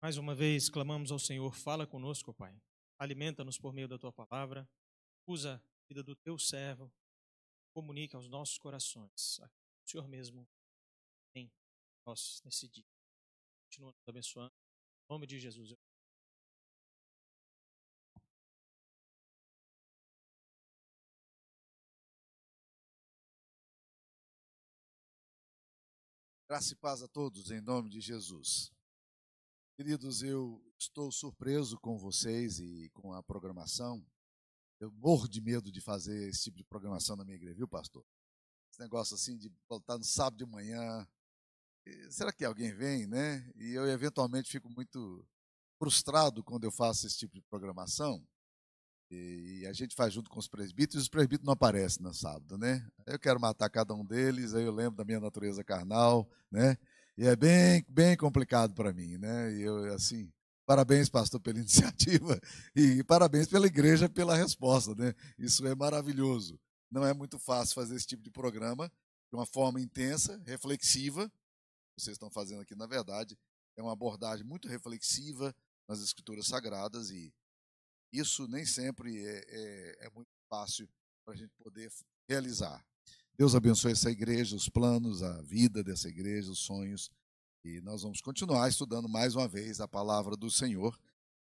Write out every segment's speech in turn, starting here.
Mais uma vez clamamos ao Senhor, fala conosco, Pai. Alimenta-nos por meio da tua palavra. Usa a vida do teu servo. Comunica aos nossos corações. O Senhor mesmo em nós nesse dia. Continua nos abençoando. Em nome de Jesus. Graça e paz a todos, em nome de Jesus. Queridos, eu estou surpreso com vocês e com a programação. Eu morro de medo de fazer esse tipo de programação na minha igreja, viu, pastor? Esse negócio assim de voltar no sábado de manhã. Será que alguém vem, né? E eu eventualmente fico muito frustrado quando eu faço esse tipo de programação. E a gente faz junto com os presbíteros, e os presbíteros não aparecem no sábado, né? Eu quero matar cada um deles, aí eu lembro da minha natureza carnal, né? E é bem, bem complicado para mim, né? E eu, assim, parabéns, pastor, pela iniciativa e parabéns pela igreja pela resposta, né? Isso é maravilhoso. Não é muito fácil fazer esse tipo de programa de uma forma intensa, reflexiva. Vocês estão fazendo aqui, na verdade, é uma abordagem muito reflexiva nas escrituras sagradas e isso nem sempre é, é, é muito fácil para a gente poder realizar. Deus abençoe essa igreja, os planos, a vida dessa igreja, os sonhos. E nós vamos continuar estudando mais uma vez a palavra do Senhor.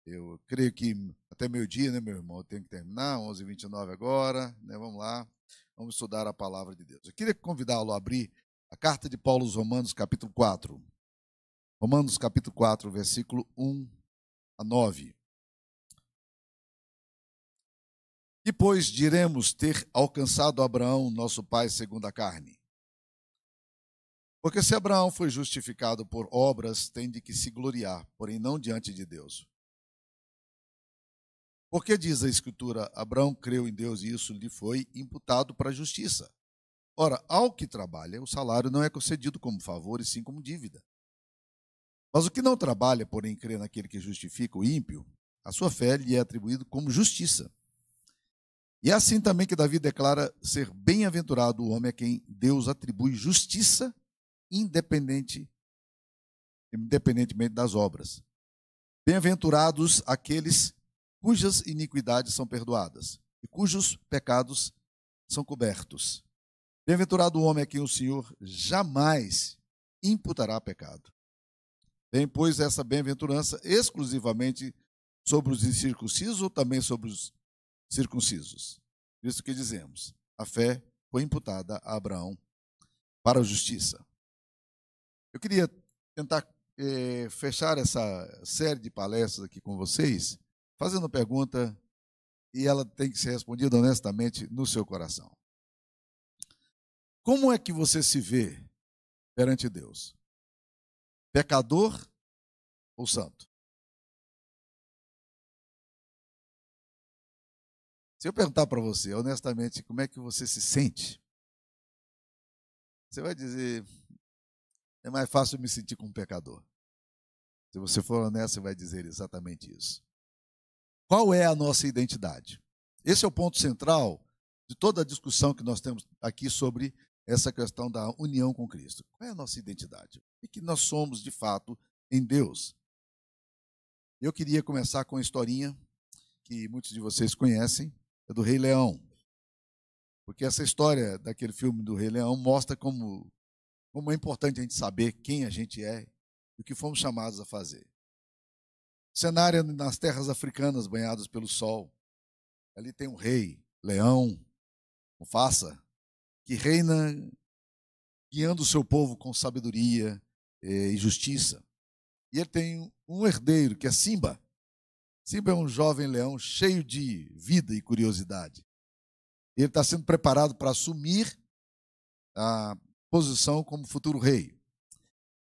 Eu creio que até meio-dia, né, meu irmão? Eu tenho que terminar, 11h29 agora, né? Vamos lá, vamos estudar a palavra de Deus. Eu queria convidá-lo a abrir a carta de Paulo aos Romanos, capítulo 4. Romanos, capítulo 4, versículo 1 a 9. E pois diremos ter alcançado Abraão, nosso pai, segundo a carne? Porque se Abraão foi justificado por obras, tem de que se gloriar, porém não diante de Deus. Porque diz a Escritura: Abraão creu em Deus e isso lhe foi imputado para a justiça. Ora, ao que trabalha, o salário não é concedido como favor e sim como dívida. Mas o que não trabalha, porém crê naquele que justifica o ímpio, a sua fé lhe é atribuída como justiça. E é assim também que Davi declara ser bem-aventurado o homem a quem Deus atribui justiça independente, independentemente das obras. Bem-aventurados aqueles cujas iniquidades são perdoadas e cujos pecados são cobertos. Bem-aventurado o homem a quem o Senhor jamais imputará pecado. Tem, pois, essa bem-aventurança exclusivamente sobre os incircuncisos ou também sobre os circuncisos. Visto que dizemos, a fé foi imputada a Abraão para a justiça. Eu queria tentar é, fechar essa série de palestras aqui com vocês, fazendo uma pergunta e ela tem que ser respondida honestamente no seu coração. Como é que você se vê perante Deus? Pecador ou santo? Se eu perguntar para você, honestamente, como é que você se sente? Você vai dizer: é mais fácil me sentir como um pecador. Se você for honesto, você vai dizer exatamente isso. Qual é a nossa identidade? Esse é o ponto central de toda a discussão que nós temos aqui sobre essa questão da união com Cristo. Qual é a nossa identidade? O que nós somos de fato em Deus? Eu queria começar com uma historinha que muitos de vocês conhecem, é do Rei Leão. Porque essa história daquele filme do Rei Leão mostra como, como é importante a gente saber quem a gente é e o que fomos chamados a fazer. O cenário nas terras africanas banhadas pelo sol. Ali tem um rei, leão, um faça, que reina guiando o seu povo com sabedoria eh, e justiça. E ele tem um herdeiro, que é Simba, Simba é um jovem leão cheio de vida e curiosidade. Ele está sendo preparado para assumir a posição como futuro rei.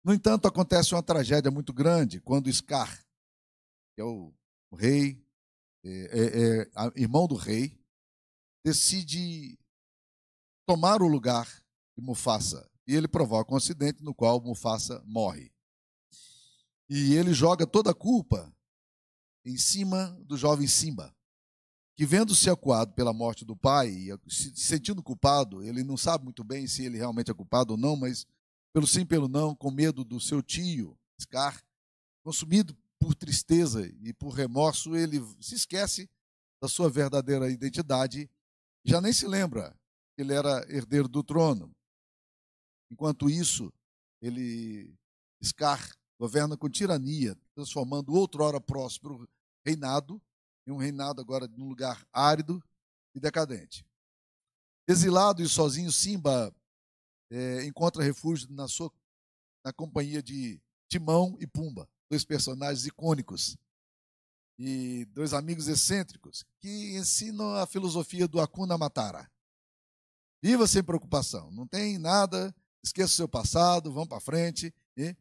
No entanto, acontece uma tragédia muito grande quando Scar, que é o, rei, é, é, é, irmão do rei, decide tomar o lugar de Mufasa. E ele provoca um acidente no qual Mufasa morre. E ele joga toda a culpa em cima do jovem Simba, que vendo-se acuado pela morte do pai e se sentindo culpado, ele não sabe muito bem se ele realmente é culpado ou não, mas pelo sim, pelo não, com medo do seu tio, Scar, consumido por tristeza e por remorso, ele se esquece da sua verdadeira identidade, já nem se lembra que ele era herdeiro do trono. Enquanto isso, ele Scar governa com tirania, transformando o outrora próspero reinado em um reinado agora de um lugar árido e decadente. Exilado e sozinho, Simba é, encontra refúgio na, sua, na companhia de Timão e Pumba, dois personagens icônicos e dois amigos excêntricos que ensinam a filosofia do Akuna Matara. Viva sem preocupação, não tem nada, esqueça o seu passado, vão para frente. E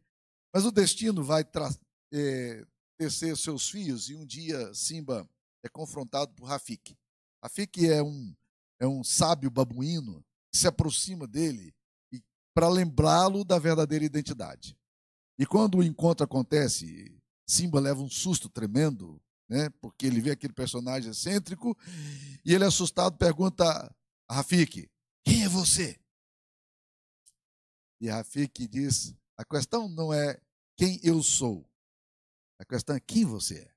mas o destino vai é, tecer seus fios e um dia Simba é confrontado por Rafik. Rafik é um, é um sábio babuíno que se aproxima dele para lembrá-lo da verdadeira identidade. E quando o encontro acontece, Simba leva um susto tremendo, né? porque ele vê aquele personagem excêntrico e ele, é assustado, pergunta a Rafik: Quem é você? E Rafik diz: a questão não é quem eu sou. A questão é quem você é.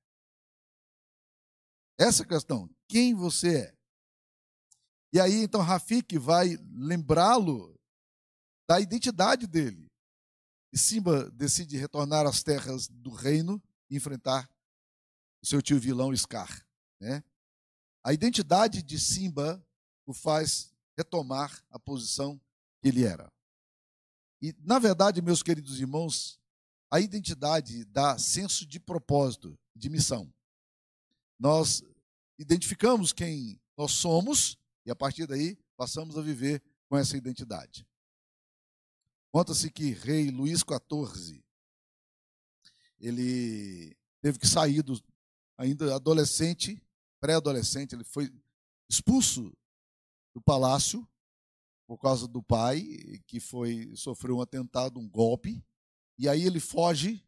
Essa é questão, quem você é. E aí, então, Rafik vai lembrá-lo da identidade dele. E Simba decide retornar às terras do reino e enfrentar o seu tio vilão Scar. Né? A identidade de Simba o faz retomar a posição que ele era. E, na verdade, meus queridos irmãos, a identidade dá senso de propósito, de missão. Nós identificamos quem nós somos e, a partir daí, passamos a viver com essa identidade. Conta-se que rei Luís XIV, ele teve que sair do, ainda adolescente, pré-adolescente, ele foi expulso do palácio por causa do pai, que foi sofreu um atentado, um golpe, e aí ele foge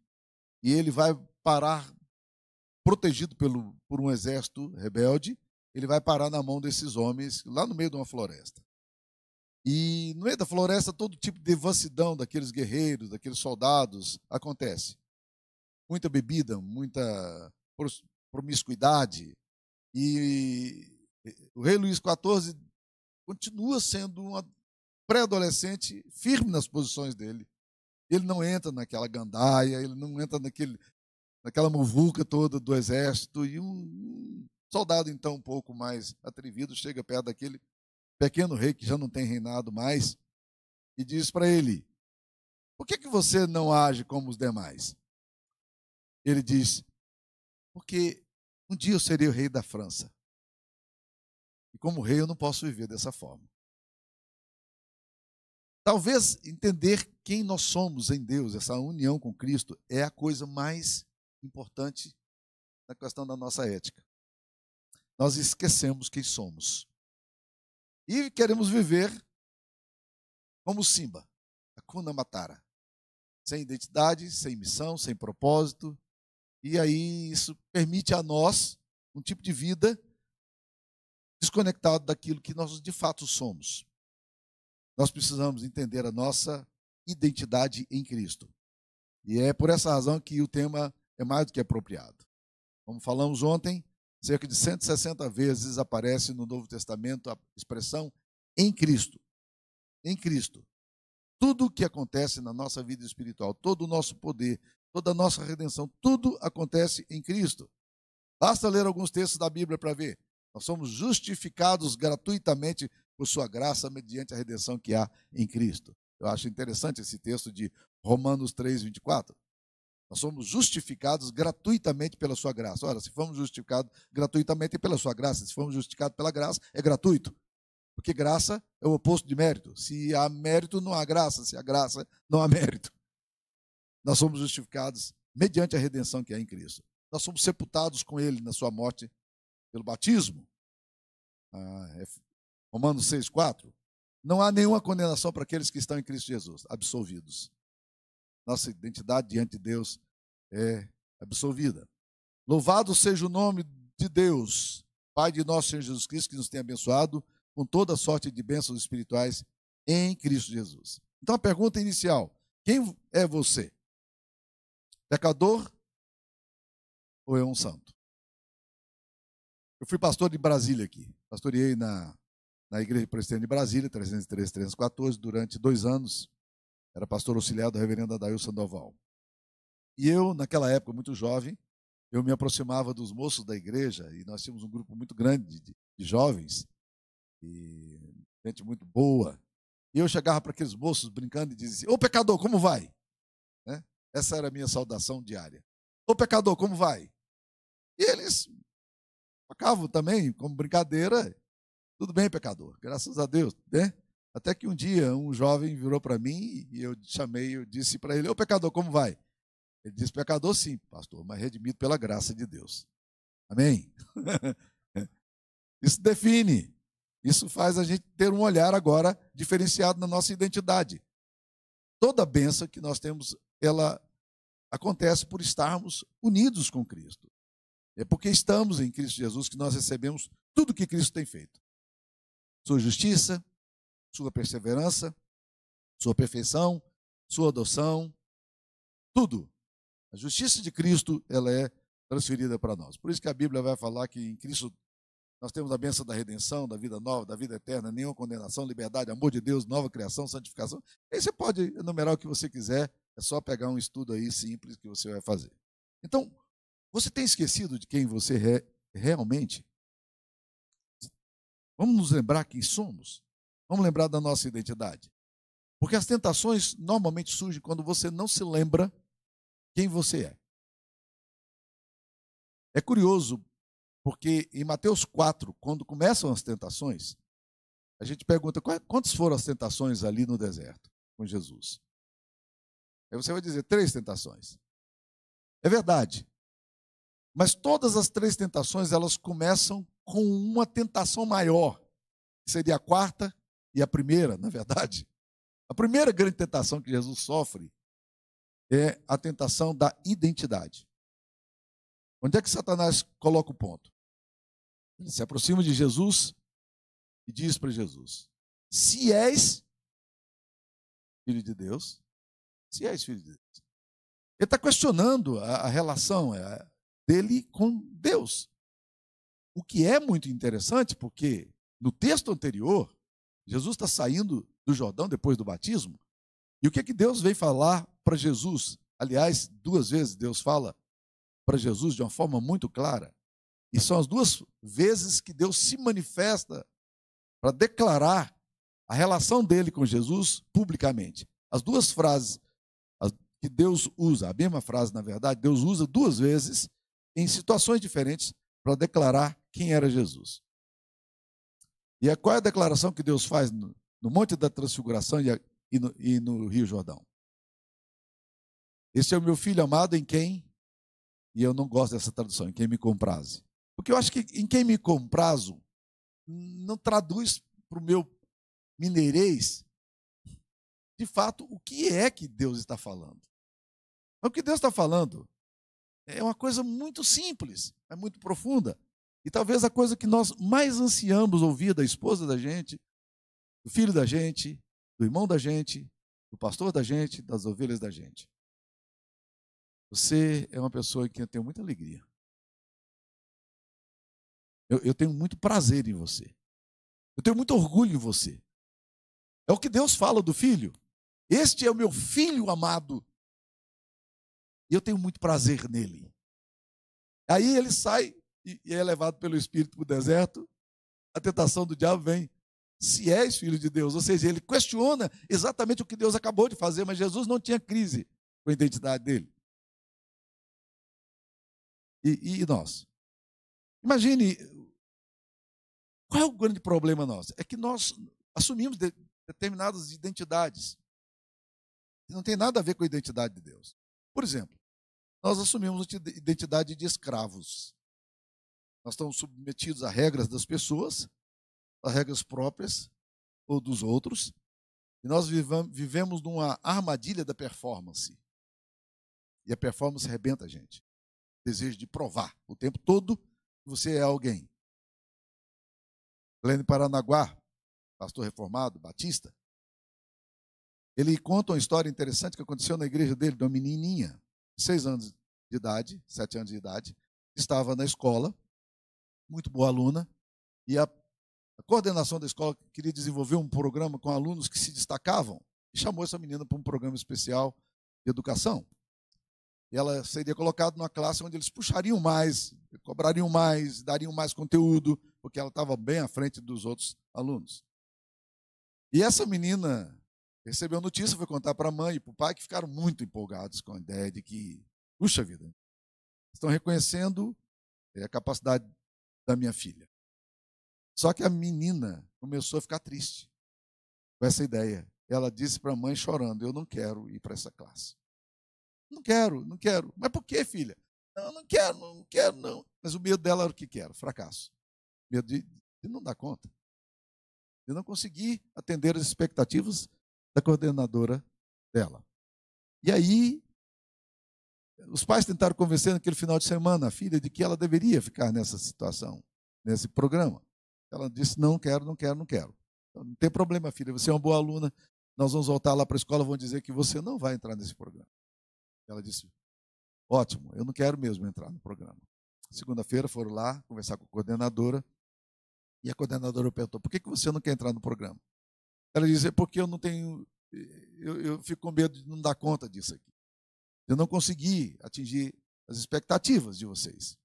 e ele vai parar protegido pelo, por um exército rebelde, ele vai parar na mão desses homens lá no meio de uma floresta. E no meio da floresta, todo tipo de devassidão daqueles guerreiros, daqueles soldados acontece. Muita bebida, muita promiscuidade. E o rei Luís XIV continua sendo um pré-adolescente firme nas posições dele. Ele não entra naquela gandaia, ele não entra naquele, naquela muvuca toda do exército. E um soldado, então, um pouco mais atrevido, chega perto daquele pequeno rei que já não tem reinado mais e diz para ele: Por que, que você não age como os demais? Ele diz: Porque um dia eu serei o rei da França. E como rei eu não posso viver dessa forma. Talvez entender quem nós somos em Deus, essa união com Cristo, é a coisa mais importante na questão da nossa ética. Nós esquecemos quem somos. E queremos viver como Simba, a Kuna Matara. Sem identidade, sem missão, sem propósito. E aí isso permite a nós um tipo de vida desconectado daquilo que nós de fato somos. Nós precisamos entender a nossa identidade em Cristo. E é por essa razão que o tema é mais do que apropriado. Como falamos ontem, cerca de 160 vezes aparece no Novo Testamento a expressão em Cristo. Em Cristo. Tudo o que acontece na nossa vida espiritual, todo o nosso poder, toda a nossa redenção, tudo acontece em Cristo. Basta ler alguns textos da Bíblia para ver. Nós somos justificados gratuitamente por sua graça mediante a redenção que há em Cristo. Eu acho interessante esse texto de Romanos 3, 24. Nós somos justificados gratuitamente pela sua graça. Ora, se fomos justificados gratuitamente pela sua graça, se fomos justificados pela graça, é gratuito. Porque graça é o oposto de mérito. Se há mérito, não há graça. Se há graça, não há mérito. Nós somos justificados mediante a redenção que há em Cristo. Nós somos sepultados com Ele na sua morte pelo batismo? Ah, é Romanos 6, 4. Não há nenhuma condenação para aqueles que estão em Cristo Jesus, absolvidos. Nossa identidade diante de Deus é absolvida. Louvado seja o nome de Deus, Pai de nosso Senhor Jesus Cristo, que nos tem abençoado com toda sorte de bênçãos espirituais em Cristo Jesus. Então a pergunta inicial: quem é você? Pecador ou é um santo? Eu fui pastor de Brasília aqui. Pastoreei na, na Igreja Presbiteriana de Brasília, 303, 314, durante dois anos. Era pastor auxiliar do reverendo Adail Sandoval. E eu, naquela época, muito jovem, eu me aproximava dos moços da igreja e nós tínhamos um grupo muito grande de, de jovens e gente muito boa. E eu chegava para aqueles moços brincando e dizia: assim, Ô pecador, como vai? Né? Essa era a minha saudação diária. Ô pecador, como vai? E eles Tocava também, como brincadeira. Tudo bem, pecador, graças a Deus. Né? Até que um dia um jovem virou para mim e eu chamei, eu disse para ele: Ô pecador, como vai? Ele disse: Pecador, sim, pastor, mas redimido pela graça de Deus. Amém? Isso define, isso faz a gente ter um olhar agora diferenciado na nossa identidade. Toda benção que nós temos, ela acontece por estarmos unidos com Cristo. É porque estamos em Cristo Jesus que nós recebemos tudo que Cristo tem feito. Sua justiça, sua perseverança, sua perfeição, sua adoção, tudo. A justiça de Cristo, ela é transferida para nós. Por isso que a Bíblia vai falar que em Cristo nós temos a bênção da redenção, da vida nova, da vida eterna, nenhuma condenação, liberdade, amor de Deus, nova criação, santificação. Aí você pode enumerar o que você quiser, é só pegar um estudo aí simples que você vai fazer. Então, você tem esquecido de quem você é realmente? Vamos nos lembrar quem somos? Vamos lembrar da nossa identidade. Porque as tentações normalmente surgem quando você não se lembra quem você é. É curioso, porque em Mateus 4, quando começam as tentações, a gente pergunta quantas foram as tentações ali no deserto com Jesus. Aí você vai dizer três tentações. É verdade, mas todas as três tentações, elas começam com uma tentação maior. seria a quarta e a primeira, na verdade. A primeira grande tentação que Jesus sofre é a tentação da identidade. Onde é que Satanás coloca o ponto? Ele se aproxima de Jesus e diz para Jesus: Se és filho de Deus, se és filho de Deus. Ele está questionando a, a relação, a, é, dele com Deus. O que é muito interessante, porque no texto anterior, Jesus está saindo do Jordão depois do batismo, e o que é que Deus veio falar para Jesus? Aliás, duas vezes Deus fala para Jesus de uma forma muito clara. E são as duas vezes que Deus se manifesta para declarar a relação dele com Jesus publicamente. As duas frases que Deus usa, a mesma frase, na verdade, Deus usa duas vezes em situações diferentes para declarar quem era Jesus. E é, qual é a declaração que Deus faz no, Monte da Transfiguração e, no, Rio Jordão? Esse é o meu filho amado em quem, e eu não gosto dessa tradução, em quem me compraze. Porque eu acho que em quem me comprazo não traduz para o meu mineirês, de fato, o que é que Deus está falando. O que Deus está falando é uma coisa muito simples, é muito profunda. E talvez a coisa que nós mais ansiamos ouvir da esposa da gente, do filho da gente, do irmão da gente, do pastor da gente, das ovelhas da gente. Você é uma pessoa em que eu tenho muita alegria. Eu, eu, tenho muito prazer em você. Eu tenho muito orgulho em você. É o que Deus fala do filho. Este é o meu filho amado e eu tenho muito prazer nele. Aí ele sai e é levado pelo Espírito para o deserto. A tentação do diabo vem. Se és filho de Deus, ou seja, ele questiona exatamente o que Deus acabou de fazer, mas Jesus não tinha crise com a identidade dele. E, e nós? Imagine, qual é o grande problema nosso? É que nós assumimos de, determinadas identidades. que Não tem nada a ver com a identidade de Deus. Por exemplo, nós assumimos a identidade de escravos. Nós estamos submetidos a regras das pessoas, a regras próprias ou dos outros, e nós vivemos numa armadilha da performance. E a performance arrebenta a gente. O desejo de provar o tempo todo que você é alguém. Helene Paranaguá, pastor reformado, batista, ele conta uma história interessante que aconteceu na igreja dele, de uma menininha, seis anos de idade, sete anos de idade, estava na escola, muito boa aluna, e a, a coordenação da escola queria desenvolver um programa com alunos que se destacavam, e chamou essa menina para um programa especial de educação. E ela seria colocada numa classe onde eles puxariam mais, cobrariam mais, dariam mais conteúdo, porque ela estava bem à frente dos outros alunos. E essa menina recebeu a notícia, foi contar para a mãe e para o pai, que ficaram muito empolgados com a ideia de que, puxa vida, estão reconhecendo é, a capacidade da minha filha. Só que a menina começou a ficar triste com essa ideia. Ela disse para a mãe chorando: Eu não quero ir para essa classe. Não quero, não quero. Mas por que, filha? Não, não quero, não quero, não. Mas o medo dela era o que quero, fracasso. Medo de, de não dar conta. De não conseguir atender as expectativas da coordenadora dela. E aí, os pais tentaram convencer naquele final de semana a filha de que ela deveria ficar nessa situação, nesse programa. Ela disse: Não quero, não quero, não quero. Então, não tem problema, filha, você é uma boa aluna. Nós vamos voltar lá para a escola, vão dizer que você não vai entrar nesse programa. Ela disse: Ótimo, eu não quero mesmo entrar no programa. Segunda-feira foram lá conversar com a coordenadora. E a coordenadora perguntou: Por que você não quer entrar no programa? Ela diz: é porque eu não tenho, eh, eu, eu fico com medo de não dar conta disso aqui. Eu não consegui atingir as expectativas de vocês.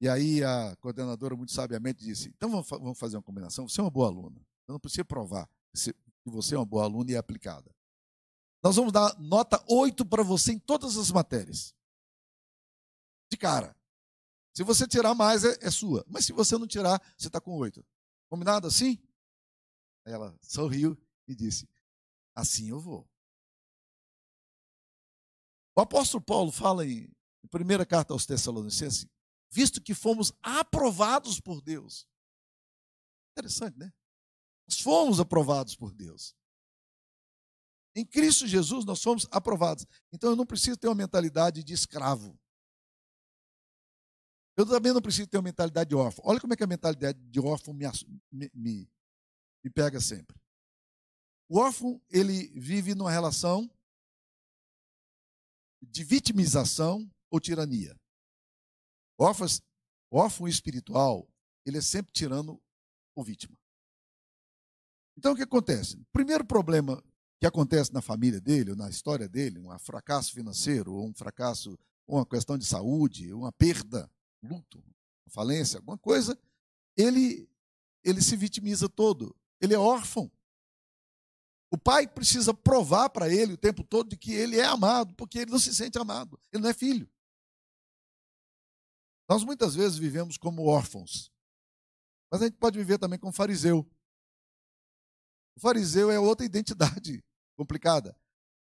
E aí a coordenadora, muito sabiamente, disse: então vamos fazer uma combinação. Você é uma boa aluna. Eu não preciso provar que você é uma boa aluna e é aplicada. Nós vamos dar nota 8 para você em todas as matérias. De cara. Se você tirar mais, é, é sua. Mas se você não tirar, você está com 8. Combinado assim? Ela sorriu e disse: Assim eu vou. O apóstolo Paulo fala em primeira carta aos Tessalonicenses, visto que fomos aprovados por Deus. Interessante, né? Nós fomos aprovados por Deus. Em Cristo Jesus nós fomos aprovados. Então eu não preciso ter uma mentalidade de escravo. Eu também não preciso ter uma mentalidade de órfão. Olha como é que a mentalidade de órfão me, me, me pega sempre. O órfão, ele vive numa relação de vitimização ou tirania. O órfão, o órfão espiritual, ele é sempre tirano ou vítima. Então, o que acontece? O primeiro problema que acontece na família dele, ou na história dele, um fracasso financeiro, ou um fracasso, ou uma questão de saúde, uma perda, luto, falência, alguma coisa, ele ele se vitimiza todo. Ele é órfão. O pai precisa provar para ele o tempo todo de que ele é amado, porque ele não se sente amado, ele não é filho. Nós muitas vezes vivemos como órfãos, mas a gente pode viver também como fariseu. O fariseu é outra identidade complicada,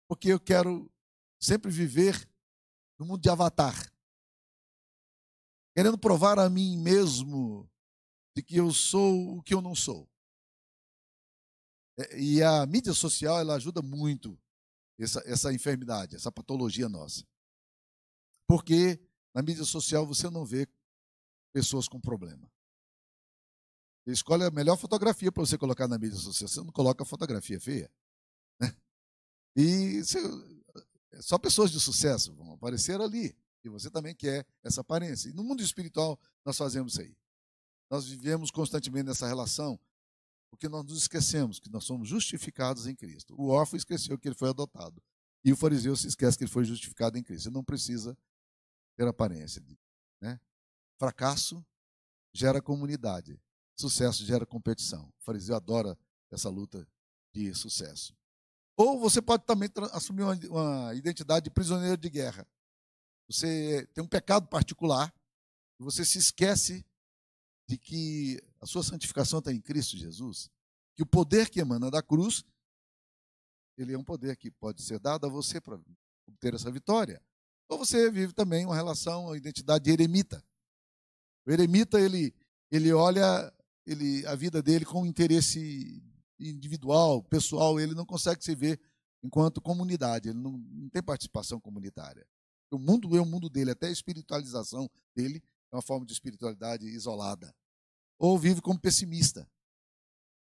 porque eu quero sempre viver no mundo de avatar, querendo provar a mim mesmo de que eu sou o que eu não sou. É, e a mídia social ela ajuda muito essa, essa enfermidade, essa patologia nossa. Porque na mídia social você não vê pessoas com problema. Você escolhe a melhor fotografia para você colocar na mídia social. Você não coloca a fotografia feia. Né? E você, é, só pessoas de sucesso vão aparecer ali. E você também quer essa aparência. E no mundo espiritual nós fazemos isso aí. Nós vivemos constantemente nessa relação porque nós nos esquecemos que nós somos justificados em Cristo. O órfão esqueceu que ele foi adotado. E o fariseu se esquece que ele foi justificado em Cristo. Ele não precisa ter aparência. Né? Fracasso gera comunidade. Sucesso gera competição. O fariseu adora essa luta de sucesso. Ou você pode também assumir uma, uma identidade de prisioneiro de guerra. Você tem um pecado particular, e você se esquece de que a sua santificação está em Cristo Jesus, que o poder que emana da cruz, ele é um poder que pode ser dado a você para obter essa vitória. Ou você vive também uma relação, uma identidade de eremita. O eremita, ele, ele olha ele, a vida dele com interesse individual, pessoal, ele não consegue se ver enquanto comunidade, ele não, não tem participação comunitária. O mundo é o mundo dele, até a espiritualização dele é uma forma de espiritualidade isolada. Ou vive como pessimista.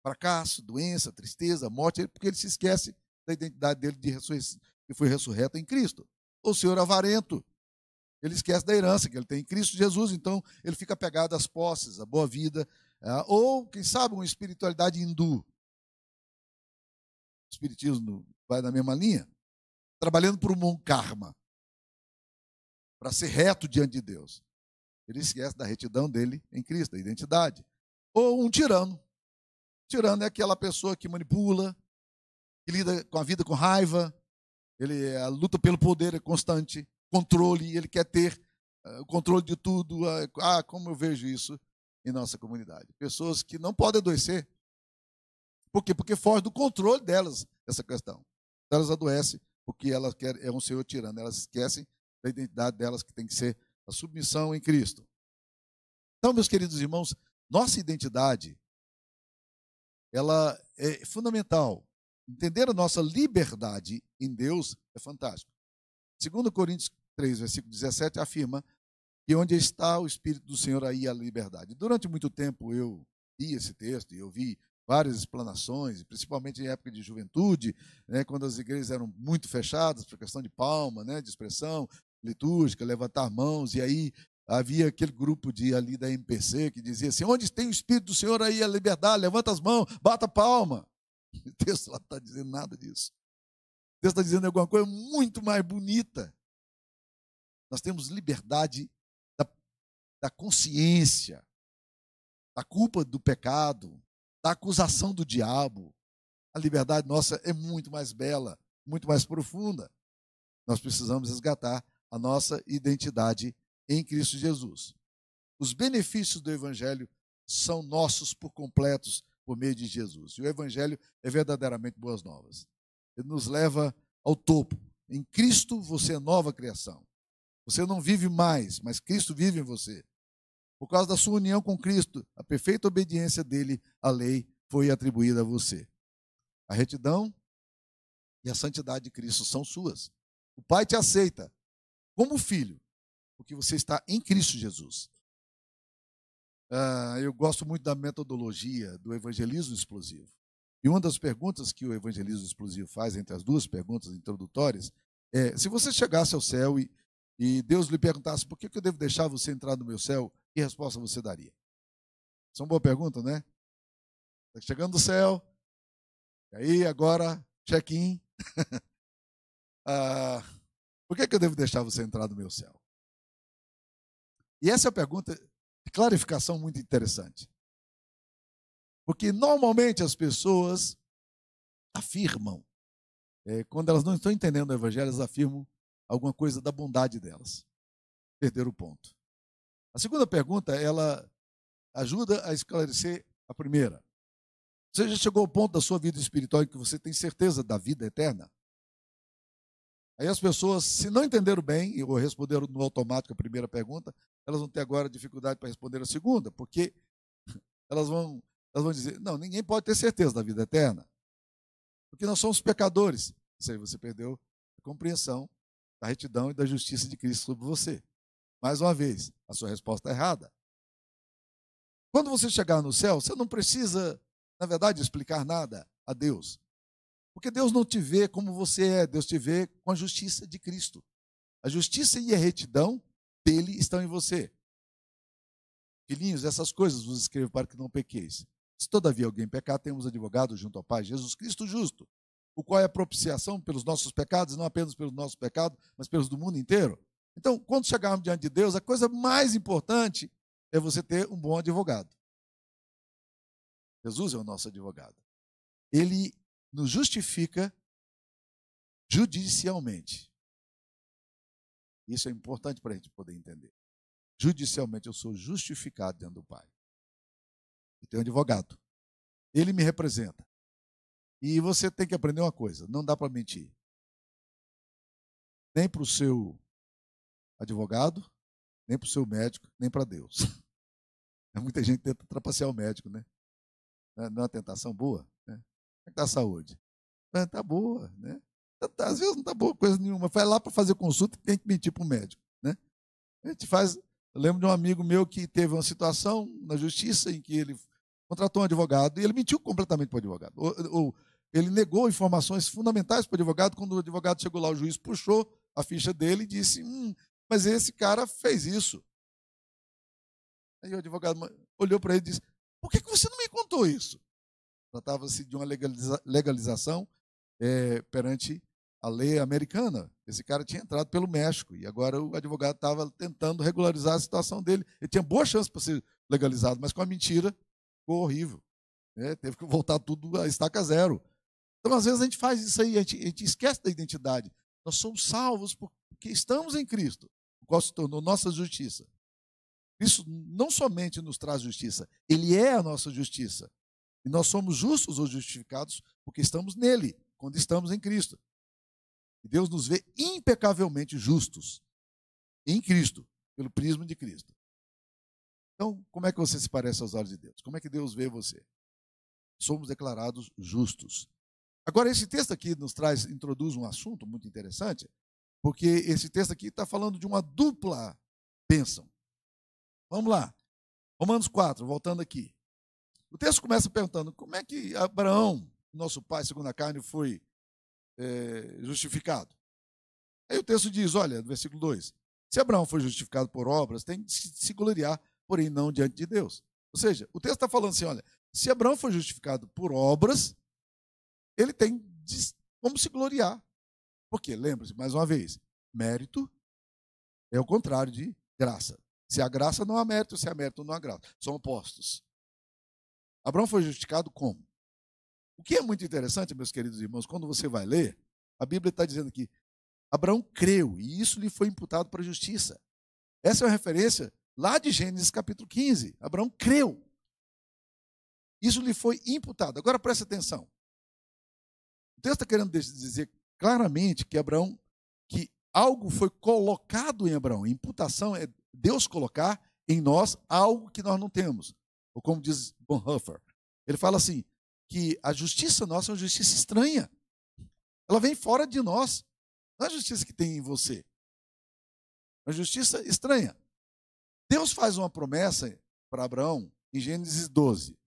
Fracasso, doença, tristeza, morte, porque ele se esquece da identidade dele de que foi ressurreto em Cristo. Ou o Senhor é avarento. Ele esquece da herança que ele tem em Cristo Jesus, então ele fica pegado às posses, à boa vida, é, ou, quem sabe, uma espiritualidade hindu. O espiritismo vai na mesma linha. Trabalhando para um bom karma, para ser reto diante de Deus. Ele esquece da retidão dele em Cristo, da identidade. Ou um tirano. Tirano é aquela pessoa que manipula, que lida com a vida com raiva, ele é, a luta pelo poder é constante, controle, ele quer ter ah, o controle de tudo. Ah, é, ah, como eu vejo isso em nossa comunidade. Pessoas que não podem adoecer. Por quê? Porque foge do controle delas essa questão. Elas adoecem porque elas querem, é um senhor tirano, elas esquecem da identidade delas que tem que ser a submissão em Cristo. Então, meus queridos irmãos, nossa identidade ela é fundamental. Entender a nossa liberdade em Deus é fantástico. Segundo Coríntios 3, versículo 17 afirma que onde está o espírito do Senhor aí a liberdade. Durante muito tempo eu li esse texto e eu vi várias explanações, principalmente em época de juventude, né, quando as igrejas eram muito fechadas por questão de palma, né, de expressão, litúrgica, levantar mãos, e aí havia aquele grupo de ali da MPC que dizia assim: onde tem o Espírito do Senhor aí a é liberdade, levanta as mãos, bata palma. O texto lá não está dizendo nada disso. O texto está dizendo alguma coisa muito mais bonita. Nós temos liberdade da, da consciência, da culpa do pecado, da acusação do diabo. A liberdade nossa é muito mais bela, muito mais profunda. Nós precisamos resgatar a nossa identidade em Cristo Jesus. Os benefícios do Evangelho são nossos por completos por meio de Jesus. E o Evangelho é verdadeiramente boas novas. Ele nos leva ao topo. Em Cristo você é nova criação. Você não vive mais, mas Cristo vive em você. Por causa da sua união com Cristo, a perfeita obediência dele à lei foi atribuída a você. A retidão e a santidade de Cristo são suas. O Pai te aceita como filho, porque você está em Cristo Jesus. Ah, eu gosto muito da metodologia do evangelismo explosivo. E uma das perguntas que o evangelismo explosivo faz, entre as duas perguntas introdutórias, é: se você chegasse ao céu e, e Deus lhe perguntasse por que, eu devo deixar você entrar no meu céu, que resposta você daria? Isso é uma boa pergunta, né? Está chegando do céu, e aí agora, check-in. ah, por que, que eu devo deixar você entrar no meu céu? E essa é a pergunta de clarificação muito interessante. Porque normalmente as pessoas afirmam, é, quando elas não estão entendendo o evangelho, elas afirmam alguma coisa da bondade delas. Perderam o ponto. A segunda pergunta, ela ajuda a esclarecer a primeira. Você já chegou ao ponto da sua vida espiritual em que você tem certeza da vida eterna? Aí as pessoas, se não entenderam bem, ou responderam no automático a primeira pergunta, elas vão ter agora dificuldade para responder a segunda, porque elas vão, elas vão dizer: não, ninguém pode ter certeza da vida eterna, porque nós somos pecadores. Isso aí você perdeu a compreensão da retidão e da justiça de Cristo sobre você. Mais uma vez, a sua resposta é errada. Quando você chegar no céu, você não precisa, na verdade, explicar nada a Deus. Porque Deus não te vê como você é, Deus te vê com a justiça de Cristo. A justiça e a retidão dele estão em você. Filhinhos, essas coisas vos escrevo para que não pequeis. Se todavia alguém pecar, temos advogado junto ao Pai, Jesus Cristo justo, o qual é a propiciação pelos nossos pecados, não apenas pelos nossos pecados, mas pelos do mundo inteiro. Então, quando chegarmos diante de Deus, a coisa mais importante é você ter um bom advogado. Jesus é o nosso advogado. Ele nos justifica judicialmente. Isso é importante para a gente poder entender. Judicialmente, eu sou justificado diante do Pai. Eu tenho um advogado. Ele me representa. E você tem que aprender uma coisa: não dá para mentir. Nem para o seu advogado, nem para o seu médico, nem para Deus. Muita gente tenta trapacear o médico, né? Não é, é uma tentação boa. Né? está a saúde? Está ah, boa, né? Então, tá, às vezes não está boa coisa nenhuma. Vai lá para fazer consulta e tem que mentir para o médico. Né? A gente faz. Eu lembro de um amigo meu que teve uma situação na justiça em que ele contratou um advogado e ele mentiu completamente para o advogado. Ou, ou, ele negou informações fundamentais para o advogado. Quando o advogado chegou lá, o juiz puxou a ficha dele e disse: hum, mas esse cara fez isso. Aí o advogado olhou para ele e disse: por que, que você não me contou isso? Tratava-se de uma legaliza legalização é, perante a lei americana. Esse cara tinha entrado pelo México e agora o advogado estava tentando regularizar a situação dele. Ele tinha boa chance para ser legalizado, mas com a mentira ficou horrível. Né? Teve que voltar tudo a estaca zero. Então, às vezes, a gente faz isso aí, a gente, a gente esquece da identidade. Nós somos salvos porque estamos em Cristo, o qual se tornou nossa justiça. Isso não somente nos traz justiça, ele é a nossa justiça. E nós somos justos ou justificados porque estamos nele, quando estamos em Cristo. E Deus nos vê impecavelmente justos em Cristo, pelo prisma de Cristo. Então, como é que você se parece aos olhos de Deus? Como é que Deus vê você? Somos declarados justos. Agora, esse texto aqui nos traz, introduz um assunto muito interessante, porque esse texto aqui está falando de uma dupla bênção. Vamos lá. Romanos 4, voltando aqui. O texto começa perguntando como é que Abraão, nosso pai segundo a carne, foi é, justificado. Aí o texto diz, olha, no versículo 2, se Abraão foi justificado por obras, tem de se gloriar, porém não diante de Deus. Ou seja, o texto está falando assim, olha, se Abraão foi justificado por obras, ele tem de, como se gloriar. Porque, lembre-se, mais uma vez, mérito é o contrário de graça. Se a graça não há mérito, se há mérito não há graça. São opostos. Abraão foi justificado como? O que é muito interessante, meus queridos irmãos, quando você vai ler, a Bíblia está dizendo que Abraão creu e isso lhe foi imputado para a justiça. Essa é uma referência lá de Gênesis capítulo 15. Abraão creu. Isso lhe foi imputado. Agora preste atenção. O texto está querendo dizer claramente que Abraão, que algo foi colocado em Abraão. Imputação é Deus colocar em nós algo que nós não temos ou como diz Bonhoeffer, ele fala assim, que a justiça nossa é uma justiça estranha. Ela vem fora de nós. Não é a justiça que tem em você. É uma justiça estranha. Deus faz uma promessa para Abraão em Gênesis 12.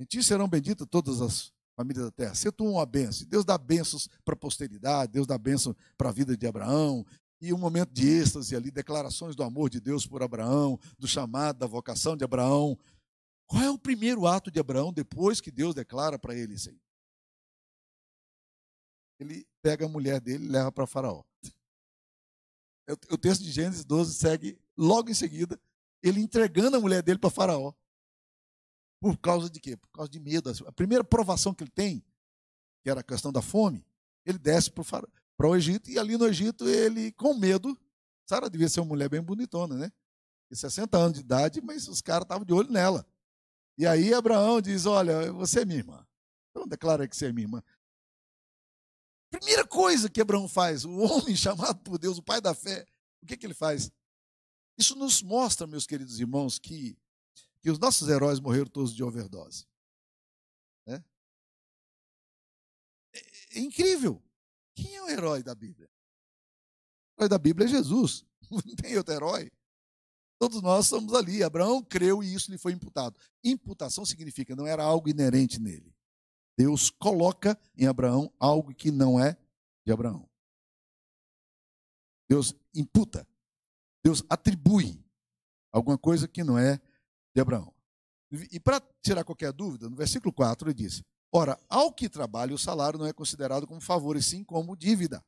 Em ti serão benditas todas as famílias da terra. Se tu uma benção. Deus dá bênçãos para a posteridade, Deus dá bênção para a vida de Abraão, e um momento de êxtase ali, declarações do amor de Deus por Abraão, do chamado, da vocação de Abraão. Qual é o primeiro ato de Abraão depois que Deus declara para ele isso aí? Ele pega a mulher dele e leva para Faraó. O texto de Gênesis 12 segue logo em seguida, ele entregando a mulher dele para Faraó. Por causa de quê? Por causa de medo. A primeira provação que ele tem, que era a questão da fome, ele desce para o Faraó para o Egito, e ali no Egito ele, com medo, Sara devia ser uma mulher bem bonitona, né? E 60 anos de idade, mas os caras estavam de olho nela. E aí Abraão diz: Olha, você é minha irmã. Então declara que você é minha irmã. Primeira coisa que Abraão faz, o homem chamado por Deus, o pai da fé, o que, que ele faz? Isso nos mostra, meus queridos irmãos, que, que os nossos heróis morreram todos de overdose. Né? É, é incrível. Quem é o herói da Bíblia? O herói da Bíblia é Jesus. Não tem outro herói. Todos nós somos ali. Abraão creu e isso lhe foi imputado. Imputação significa não era algo inerente nele. Deus coloca em Abraão algo que não é de Abraão. Deus imputa. Deus atribui alguma coisa que não é de Abraão. E para tirar qualquer dúvida, no versículo 4 ele diz: Ora, ao que trabalha, o salário não é considerado como favor, e sim como dívida.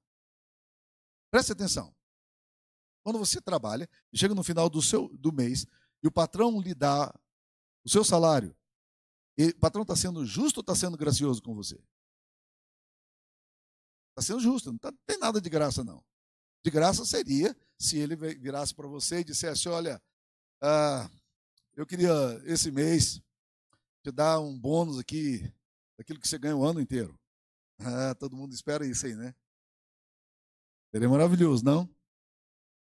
Preste atenção. Quando você trabalha, chega no final do, seu, do mês e o patrão lhe dá o seu salário, e o patrão está sendo justo ou está sendo gracioso com você? Está sendo justo, não, tá, tem nada de graça, não. De graça seria se ele virasse para você e dissesse: Olha, ah, eu queria esse mês te dar um bônus aqui daquilo que você ganha o ano inteiro. Ah, todo mundo espera isso aí, né? Seria maravilhoso, não?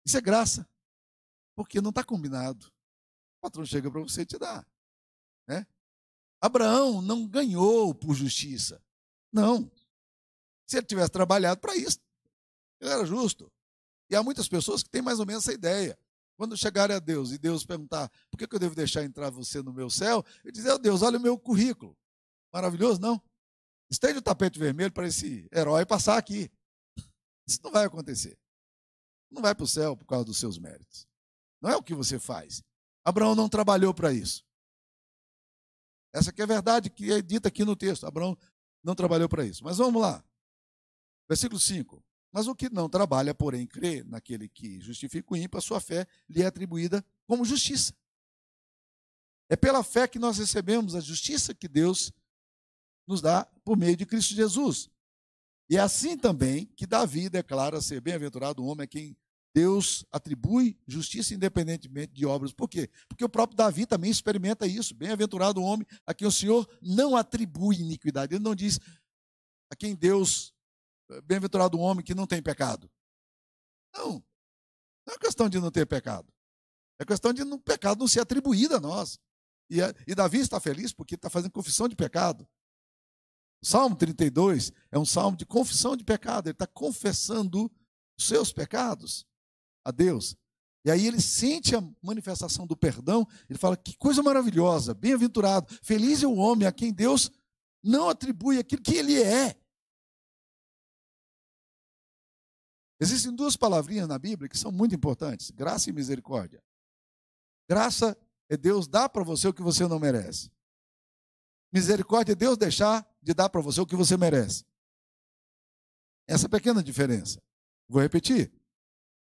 Isso é graça. Porque não está combinado. O patrão chega para você e te dá. Né? Abraão não ganhou por justiça. Não. Se ele tivesse trabalhado para isso, ele era justo. E há muitas pessoas que têm mais ou menos essa ideia. Quando chegarem a Deus e Deus perguntar por que, eu devo deixar entrar você no meu céu, ele dizer, é oh, Deus, olha o meu currículo. Maravilhoso, não? Estende o tapete vermelho para esse herói passar aqui. Isso não vai acontecer. Não vai para o céu por causa dos seus méritos. Não é o que você faz. Abraão não trabalhou para isso. Essa que é a verdade que é dita aqui no texto. Abraão não trabalhou para isso. Mas vamos lá. Versículo 5. Mas o que não trabalha, porém, crê naquele que justifica o ímpio, a sua fé lhe é atribuída como justiça. É pela fé que nós recebemos a justiça que Deus nos dá por meio de Cristo Jesus. E é assim também que Davi declara ser bem-aventurado o homem a quem Deus atribui justiça independentemente de obras. Por quê? Porque o próprio Davi também experimenta isso. Bem-aventurado o homem a quem o Senhor não atribui iniquidade. Ele não diz a quem Deus, eh, bem-aventurado o homem que não tem pecado. Não. Não é questão de não ter pecado. É questão de não, pecado não ser atribuído a nós. E, é, e Davi está feliz porque está fazendo confissão de pecado. O Salmo 32 é um salmo de confissão de pecado, ele está confessando os seus pecados a Deus. E aí ele sente a manifestação do perdão, ele fala: que coisa maravilhosa, bem-aventurado, feliz é o homem a quem Deus não atribui aquilo que ele é. Existem duas palavrinhas na Bíblia que são muito importantes: graça e misericórdia. Graça é Deus dar para você o que você não merece. Misericórdia é Deus deixar de dar para você o que você merece. Essa é pequena diferença. Vou repetir.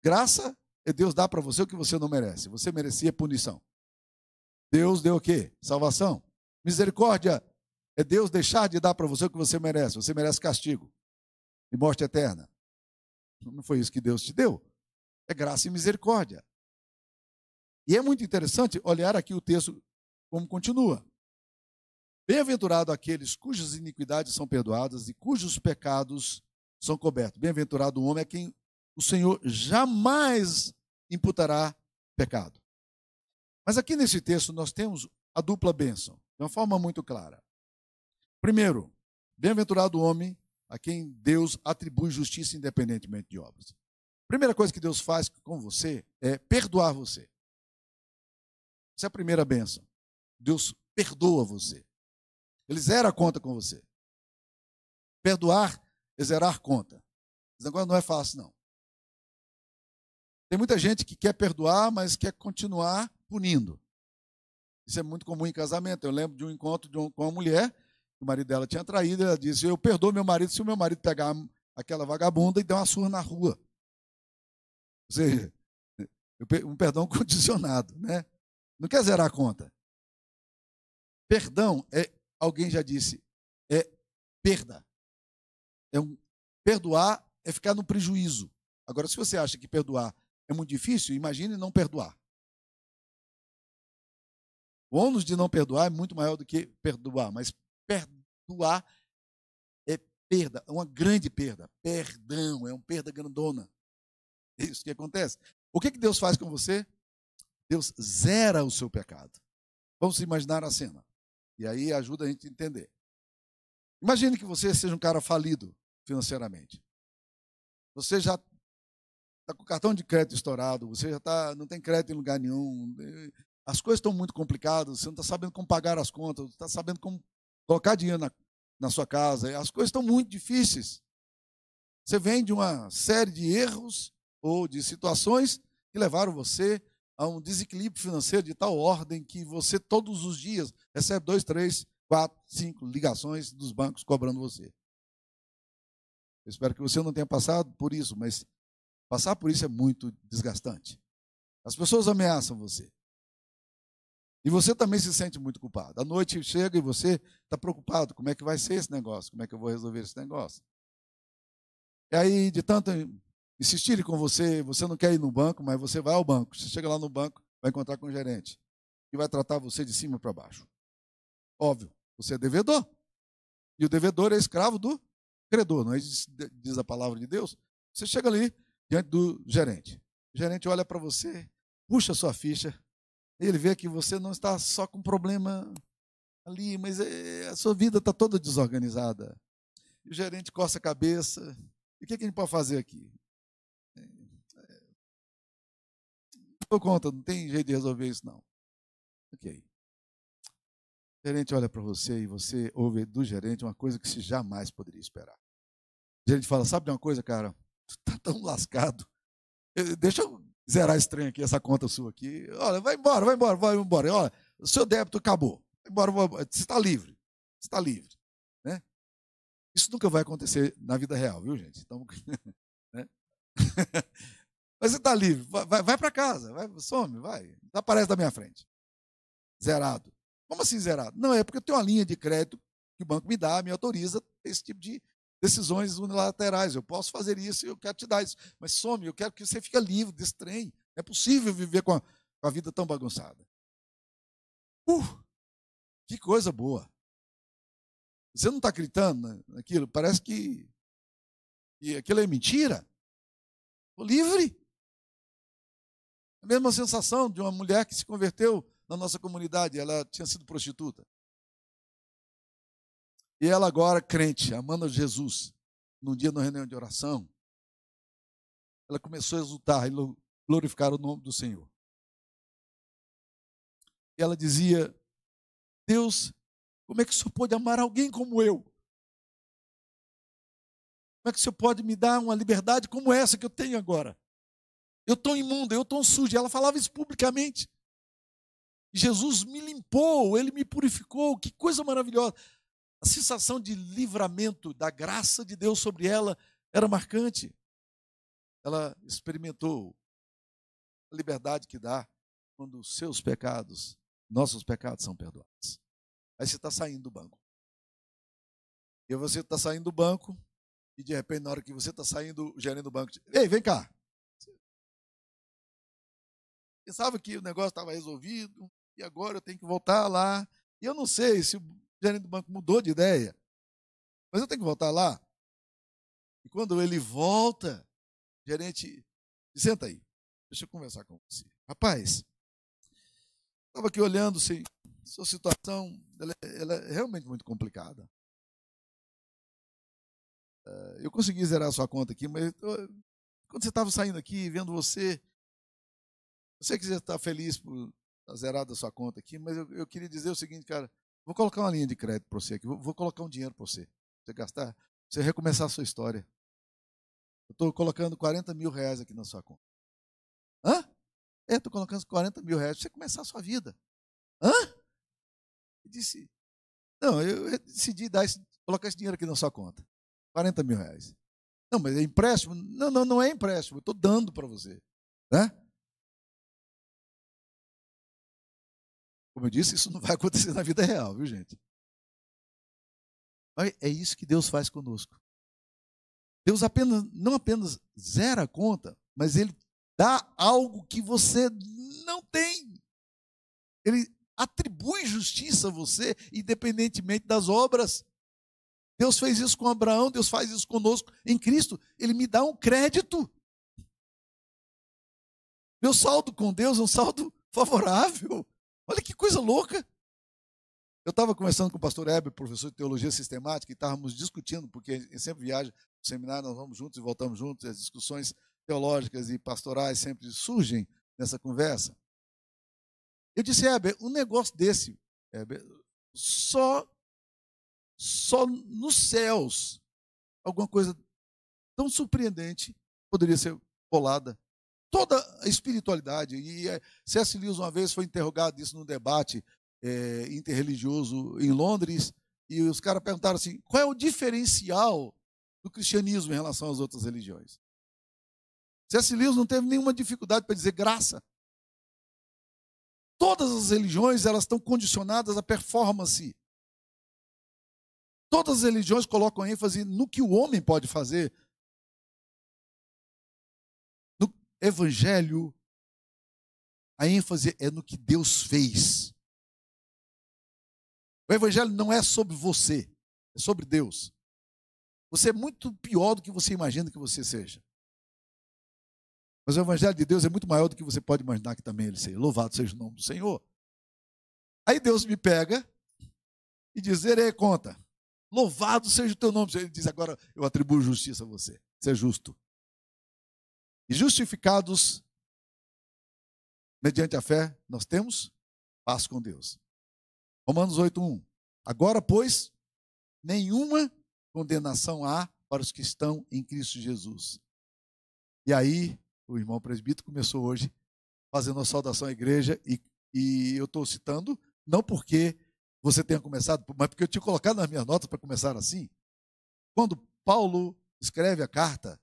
Graça é Deus dar para você o que você não merece. Você merecia punição. Deus deu o quê? Salvação. Misericórdia é Deus deixar de dar para você o que você merece. Você merece castigo e morte eterna. Não foi isso que Deus te deu. É graça e misericórdia. E é muito interessante olhar aqui o texto como continua. Bem-aventurado aqueles cujas iniquidades são perdoadas e cujos pecados são cobertos. Bem-aventurado o homem a é quem o Senhor jamais imputará pecado. Mas aqui nesse texto nós temos a dupla bênção, de uma forma muito clara. Primeiro, bem-aventurado o homem a quem Deus atribui justiça independentemente de obras. Primeira coisa que Deus faz com você é perdoar você. Essa é a primeira bênção. Deus perdoa você. Ele zera a conta com você. Perdoar é zerar conta. Esse negócio não é fácil, não. Tem muita gente que quer perdoar, mas quer continuar punindo. Isso é muito comum em casamento. Eu lembro de um encontro de um, com uma mulher, que o marido dela tinha traído, ela disse: Eu perdoo meu marido se o meu marido pegar aquela vagabunda e der uma surra na rua. Ou seja, um perdão condicionado, né? Não quer zerar a conta. Perdão é alguém já disse, é perda. É um, perdoar é ficar no prejuízo. Agora, se você acha que perdoar é muito difícil, imagine não perdoar. O ônus de não perdoar é muito maior do que perdoar, mas perdoar é perda, é uma grande perda. Perdão, é uma perda grandona. É isso que acontece. O que, que Deus faz com você? Deus zera o seu pecado. Vamos imaginar a cena. E aí ajuda a gente a entender. Imagine que você seja um cara falido financeiramente. Você já está com o cartão de crédito estourado, você já tá, não tem crédito em lugar nenhum, as coisas estão muito complicadas, você não está sabendo como pagar as contas, não está sabendo como colocar dinheiro na, na sua casa, as coisas estão muito difíceis. Você vem de uma série de erros ou de situações que levaram você a um desequilíbrio financeiro de tal ordem que você todos os dias recebe dois, três, quatro, cinco ligações dos bancos cobrando você. Eu espero que você não tenha passado por isso, mas passar por isso é muito desgastante. As pessoas ameaçam você. E você também se sente muito culpado. A noite chega e você está preocupado: como é que vai ser esse negócio? Como é que eu vou resolver esse negócio? E aí, de tanto insistirem com você, você não quer ir no banco, mas você vai ao banco. Você chega lá no banco, vai encontrar com o gerente e vai tratar você de cima para baixo. Óbvio, você é devedor. E o devedor é escravo do credor, não é isso diz a palavra de Deus? Você chega ali diante do gerente. O gerente olha para você, puxa sua ficha, e ele vê que você não está só com problema ali, mas é, a sua vida está toda desorganizada. E o gerente coça a cabeça. E o que, que a gente pode fazer aqui? dou conta, não tem jeito de resolver isso, não. Ok. O gerente olha para você e você ouve do gerente uma coisa que você jamais poderia esperar. O gerente fala: Sabe de uma coisa, cara? Tu tá tão lascado. deixa eu zerar esse trem aqui, essa conta sua aqui. Olha, vai embora, vai embora, vai embora. Olha, o seu débito acabou. Vai embora, vai embora. Você está livre. Você está livre. Né? Isso nunca vai acontecer na vida real, viu, gente? Então. né? Mas você está livre, vai, vai para casa, vai, some, vai, desaparece da minha frente. Zerado. Como assim zerado? Não, é porque eu tenho uma linha de crédito que o banco me dá, me autoriza esse tipo de decisões unilaterais. Eu posso fazer isso e eu quero te dar isso. Mas some, eu quero que você fique livre desse trem. Não é possível viver com a, com a vida tão bagunçada. Uh, que coisa boa. Você não está gritando naquilo? Parece que, que aquilo é mentira. Estou livre. A mesma sensação de uma mulher que se converteu na nossa comunidade, ela tinha sido prostituta. E ela agora, crente, amando Jesus, num dia na reunião de oração, ela começou a exultar e glorificar o nome do Senhor. E ela dizia: Deus, como é que o Senhor pode amar alguém como eu? Como é que o Senhor pode me dar uma liberdade como essa que eu tenho agora? eu estou imunda, eu estou suja. Ela falava isso publicamente. Jesus me limpou, ele me purificou, que coisa maravilhosa. A sensação de livramento da graça de Deus sobre ela era marcante. Ela experimentou a liberdade que dá quando os seus pecados, nossos pecados, são perdoados. Aí você está saindo do banco. E você está saindo do banco, e de repente, na hora que você está saindo, o gerente do banco diz: Ei, vem cá, Pensava que o negócio estava resolvido e agora eu tenho que voltar lá. E eu não sei se o gerente do banco mudou de ideia, mas eu tenho que voltar lá. E quando ele volta, o gerente, senta aí, deixa eu conversar com você. Rapaz, estava aqui olhando, assim, sua situação ela, é, ela é realmente muito complicada. Eh, eu consegui zerar a sua conta aqui, mas quando você estava saindo aqui, vendo você, você que está feliz por tá zerado a sua conta aqui, mas eu, eu, queria dizer o seguinte, cara, vou colocar uma linha de crédito para você aqui, vou, vou, colocar um dinheiro para você, você gastar, você recomeçar a sua história. Eu estou colocando 40 mil reais aqui na sua conta. Hã? É, estou colocando 40 mil reais para você começar a sua vida. Hã? Eu disse, não, eu decidi dar esse, colocar esse dinheiro aqui na sua conta. 40 mil reais. Não, mas é empréstimo? Não, não, não é empréstimo, eu estou dando para você. Né? Como eu disse, isso não vai acontecer na vida real, viu, gente? Mas É isso que Deus faz conosco. Deus apenas, não apenas zera a conta, mas ele dá algo que você não tem. Ele atribui justiça a você, independentemente das obras. Deus fez isso com Abraão, Deus faz isso conosco em Cristo. Ele me dá um crédito. Meu saldo com Deus é um saldo favorável. Olha que coisa louca! Eu estava conversando com o pastor Heber, professor de teologia sistemática, e estávamos discutindo, porque sempre viaja o seminário, nós vamos juntos e voltamos juntos, e as discussões teológicas e pastorais sempre surgem nessa conversa. Eu disse, Heber, um negócio desse, Heber, só, só nos céus alguma coisa tão surpreendente poderia ser colada toda a espiritualidade. E eh, C.S. Lewis, uma vez, foi interrogado disso num debate é, interreligioso em Londres, e os caras perguntaram assim: qual é o diferencial do cristianismo em relação às outras religiões? C.S. Lewis não teve nenhuma dificuldade para dizer graça. Todas as religiões elas estão condicionadas à performance. Todas as religiões colocam ênfase no que o homem pode fazer evangelho, a ênfase é no que Deus fez. O evangelho não é sobre você, é sobre Deus. Você é muito pior do que você imagina que você seja. Mas o evangelho de Deus é muito maior do que você pode imaginar que também ele seja. Louvado seja o nome do Senhor. Aí Deus me pega e diz: Erei conta. Louvado seja o teu nome. Ele diz: Agora eu atribuo justiça a você. Você é justo. E justificados mediante a fé, nós temos paz com Deus. Romanos 8:1. Agora, pois, nenhuma condenação há para os que estão em Cristo Jesus. E aí, o irmão presbítero começou hoje fazendo a saudação à igreja e, e eu estou citando não porque você tenha começado, mas porque eu tinha colocado nas minhas notas para começar assim. Quando Paulo escreve a carta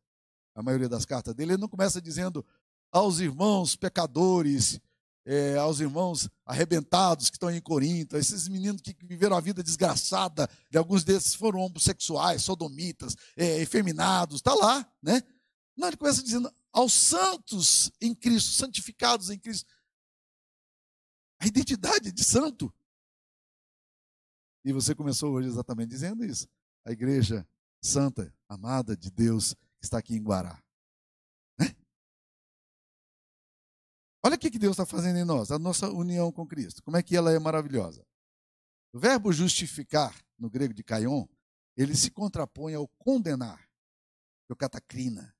a maioria das cartas dele, ele não começa dizendo aos irmãos pecadores, é, aos irmãos arrebentados que estão em Corinto, esses meninos que viveram a vida desgraçada, de alguns desses foram homossexuais, sodomitas, é, efeminados, está lá, né? Não, ele começa dizendo aos santos em Cristo, santificados em Cristo. A identidade de santo. E você começou hoje exatamente dizendo isso. A igreja santa, amada de Deus, está aqui em Guará. Né? Olha o que Deus está fazendo em nós, a nossa união com Cristo. Como é que ela é maravilhosa. O verbo justificar, no grego de Caion ele se contrapõe ao condenar, que é o catacrina,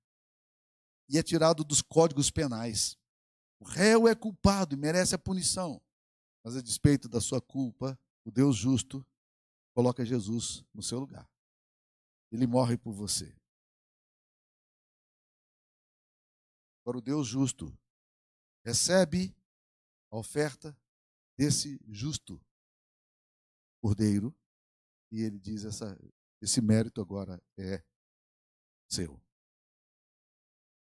e é tirado dos códigos penais. O réu é culpado e merece a punição, mas a despeito da sua culpa, o Deus justo coloca Jesus no seu lugar. Ele morre por você. para o Deus justo. Recebe a oferta desse justo cordeiro e ele diz: essa, esse mérito agora é seu.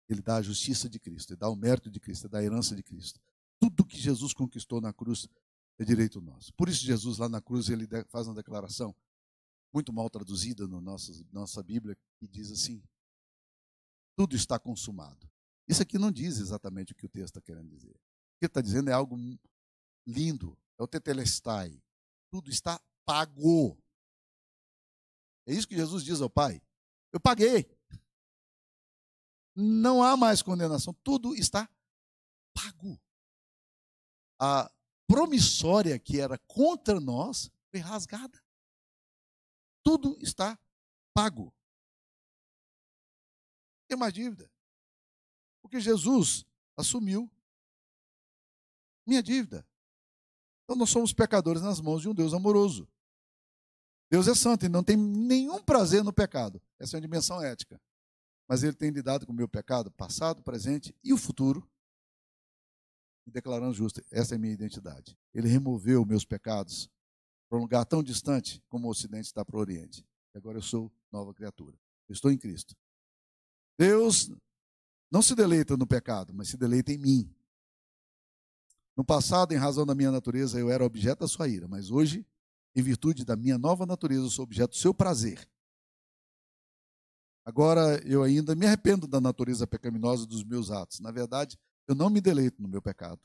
Ele dá a justiça de Cristo, ele dá o mérito de Cristo, ele dá a herança de Cristo. Tudo que Jesus conquistou na cruz é direito nosso. Por isso, Jesus, lá na cruz, ele faz uma declaração muito mal traduzida na no nossa, nossa Bíblia, que diz assim: Tudo está consumado. Isso aqui não diz exatamente o que o texto está querendo dizer. O que está dizendo é algo lindo, é o tetelestai. Tudo está pago. É isso que Jesus diz ao Pai. Eu paguei. Não há mais condenação. Tudo está pago. A promissória que era contra nós foi rasgada. Tudo está pago. Tem mais dívida. Porque Jesus assumiu minha dívida. Então nós somos pecadores nas mãos de um Deus amoroso. Deus é santo e não tem nenhum prazer no pecado. Essa é uma dimensão ética. Mas ele tem lidado com o meu pecado, passado, presente e o futuro, me declarando justo. Essa é a minha identidade. Ele removeu meus pecados para um lugar tão distante como o Ocidente está para o Oriente. E agora eu sou nova criatura. Eu estou em Cristo. Deus não se deleita no pecado, mas se deleita em mim. No passado, em razão da minha natureza, eu era objeto da sua ira, mas hoje, em virtude da minha nova natureza, eu sou objeto do seu prazer. Agora eu ainda me arrependo da natureza pecaminosa dos meus atos. Na verdade, eu não me deleito no meu pecado.